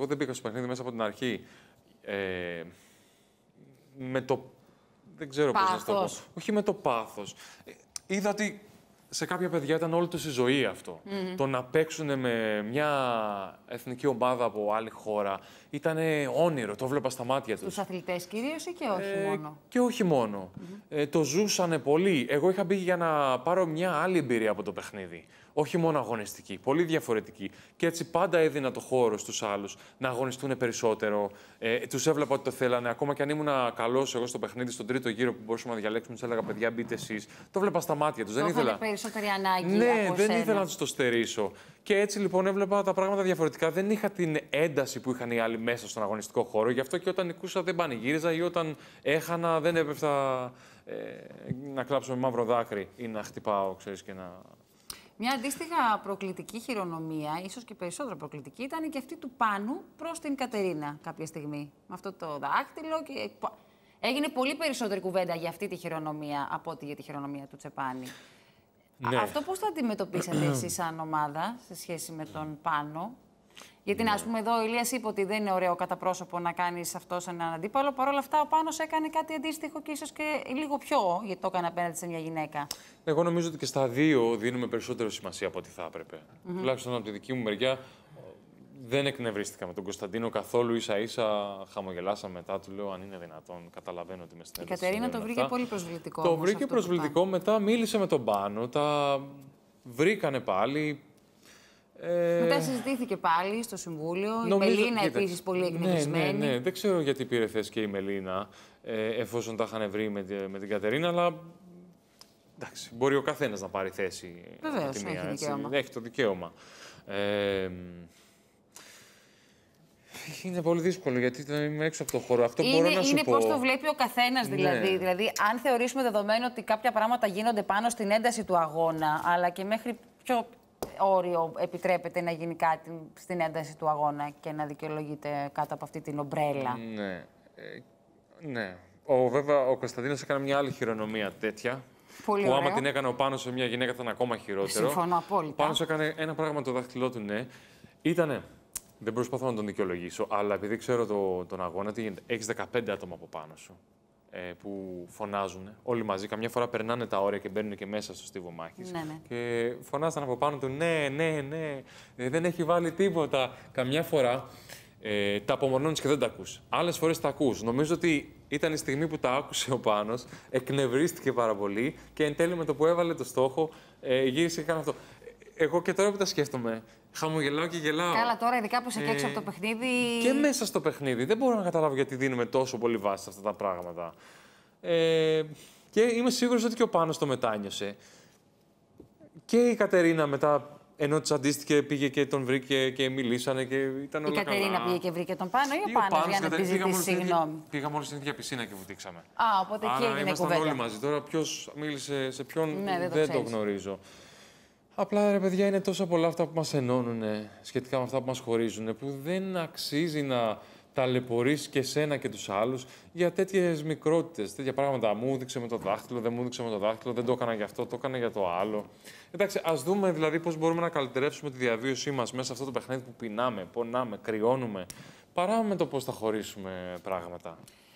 Εγώ δεν μπήκα στο παιχνίδι μέσα από την αρχή. Ε, με το. Δεν ξέρω πώς να το πω. Όχι με το πάθος. Ε, είδα ότι σε κάποια παιδιά ήταν όλη τους η ζωή αυτό. Το να παίξουν με μια εθνική ομάδα από άλλη χώρα ήταν όνειρο, το βλέπα στα μάτια τους. Τους αθλητές κυρίως ή και ε, όχι μόνο. Και όχι μόνο. ε, το ζούσανε πολύ. Εγώ είχα μπει για να πάρω μια άλλη εμπειρία από το παιχνίδι όχι μόνο αγωνιστική, πολύ διαφορετική. Και έτσι πάντα έδινα το χώρο στους άλλους να αγωνιστούν περισσότερο. Ε, τους έβλεπα ότι το θέλανε. Ακόμα και αν ήμουν καλός εγώ στο παιχνίδι, στον τρίτο γύρο που μπορούσαμε να διαλέξουμε, τους έλεγα παιδιά, μπείτε εσείς. Το βλέπα στα μάτια τους. Δεν ήθελα. περισσότερη ανάγκη. Ναι, δεν σένα. ήθελα να τους το στερήσω. Και έτσι λοιπόν έβλεπα τα πράγματα διαφορετικά. Δεν είχα την ένταση που είχαν οι άλλοι μέσα στον αγωνιστικό χώρο. Γι' αυτό και όταν νικούσα δεν πανηγύριζα ή όταν έχανα δεν έπεφτα ε, να κλάψω με μαύρο δάκρυ ή να χτυπάω, ξέρεις, και να μια αντίστοιχα προκλητική χειρονομία, ίσως και περισσότερο προκλητική, ήταν και αυτή του Πάνου προς την Κατερίνα κάποια στιγμή. Με αυτό το δάχτυλο. Και... Έγινε πολύ περισσότερη κουβέντα για αυτή τη χειρονομία από ότι για τη χειρονομία του Τσεπάνη. Ναι. Αυτό πώς το αντιμετωπίσατε εσείς σαν ομάδα σε σχέση με τον Πάνο. Γιατί, ναι. α πούμε, εδώ ο Ηλίας είπε ότι δεν είναι ωραίο κατά πρόσωπο να κάνεις αυτός σε έναν αντίπαλο. Παρ' όλα αυτά, ο Πάνος έκανε κάτι αντίστοιχο και ίσως και λίγο πιο, γιατί το έκανε απέναντι σε μια γυναίκα. Εγώ νομίζω ότι και στα δύο δίνουμε περισσότερο σημασία από ό,τι θα έπρεπε. Mm -hmm. Τουλάχιστον από τη δική μου μεριά, δεν εκνευρίστηκα με τον Κωνσταντίνο καθόλου. σα ίσα χαμογελάσα μετά. Του λέω αν είναι δυνατόν. Καταλαβαίνω ότι με στέλνεις. Η Κατερίνα το βρήκε πολύ προσβλητικό. Το βρήκε προσβλητικό. Μετά μίλησε με τον Πάνο. Τα βρήκανε πάλι. Μετά ε, συζητήθηκε πάλι στο Συμβούλιο. Νομίζω... Η Μελίνα επίσης πολύ ναι, εκνευρισμένη. Ναι, ναι, ναι. Δεν ξέρω γιατί πήρε θέση και η Μελίνα, ε, εφόσον τα είχαν βρει με, με την Κατερίνα, αλλά εντάξει, μπορεί ο καθένας να πάρει θέση. Βεβαίω, έχει, έχει το δικαίωμα. Ε, είναι πολύ δύσκολο γιατί είμαι έξω από το χώρο. Αυτό είναι, μπορώ να είναι σου πω. Είναι πώ το βλέπει ο καθένας ναι. δηλαδή. Ναι. Δηλαδή, αν θεωρήσουμε δεδομένο ότι κάποια πράγματα γίνονται πάνω στην ένταση του αγώνα, αλλά και μέχρι πιο όριο επιτρέπεται να γίνει κάτι στην ένταση του αγώνα και να δικαιολογείται κάτω από αυτή την ομπρέλα. Ναι. Ε, ναι. Ο, βέβαια, ο Κωνσταντίνος έκανε μια άλλη χειρονομία τέτοια. Πολύ που άμα την έκανε ο πάνω σε μια γυναίκα ήταν ακόμα χειρότερο. Συμφωνώ απόλυτα. Πάνω σε έκανε ένα πράγμα το δάχτυλό του, ναι. Ήτανε. Δεν προσπαθώ να τον δικαιολογήσω, αλλά επειδή ξέρω το, τον αγώνα, τι γίνεται. Έχεις 15 άτομα από πάνω σου. Ε, που φωνάζουν όλοι μαζί. Καμιά φορά περνάνε τα όρια και μπαίνουν και μέσα στο στίβο μάχης. Ναι, ναι. Και φωνάζαν από πάνω του ναι, ναι, ναι, ε, δεν έχει βάλει τίποτα. Καμιά φορά ε, τα απομονώνεις και δεν τα ακούς. Άλλες φορές τα ακούς. Νομίζω ότι ήταν η στιγμή που τα άκουσε ο Πάνος, εκνευρίστηκε πάρα πολύ και εν τέλει με το που έβαλε το στόχο ε, γύρισε και έκανε αυτό εγώ και τώρα που τα σκέφτομαι. Χαμογελάω και γελάω. Καλά, τώρα ειδικά που σε ε... από το παιχνίδι. Και μέσα στο παιχνίδι. Δεν μπορώ να καταλάβω γιατί δίνουμε τόσο πολύ βάση σε αυτά τα πράγματα. Ε, και είμαι σίγουρος ότι και ο Πάνος το μετάνιωσε. Και η Κατερίνα μετά ενώ τσαντίστηκε, πήγε και τον βρήκε και μιλήσανε και ήταν όλα καλά. Η Κατερίνα πήγε και βρήκε τον Πάνο ή ο, ο Πάνος, για να τη συγγνώμη. Πήγαμε όλοι στην ίδια πισίνα και βουτήξαμε. Α, οπότε και έγινε κουβέντα. όλοι μαζί. Τώρα ποιος μίλησε σε ποιον ναι, δεν, το, δεν το γνωρίζω. Απλά ρε παιδιά είναι τόσο πολλά αυτά που μας ενώνουν σχετικά με αυτά που μας χωρίζουν που δεν αξίζει να ταλαιπωρήσει και σένα και τους άλλους για τέτοιες μικρότητες, τέτοια πράγματα. Μου έδειξε με το δάχτυλο, δεν μου δείξε με το δάχτυλο, δεν το έκανα για αυτό, το έκανα για το άλλο. Εντάξει, ας δούμε δηλαδή πώς μπορούμε να καλυτερεύσουμε τη διαβίωσή μας μέσα σε αυτό το παιχνίδι που πεινάμε, πονάμε, κρυώνουμε, παρά με το πώς θα χωρίσουμε πράγματα.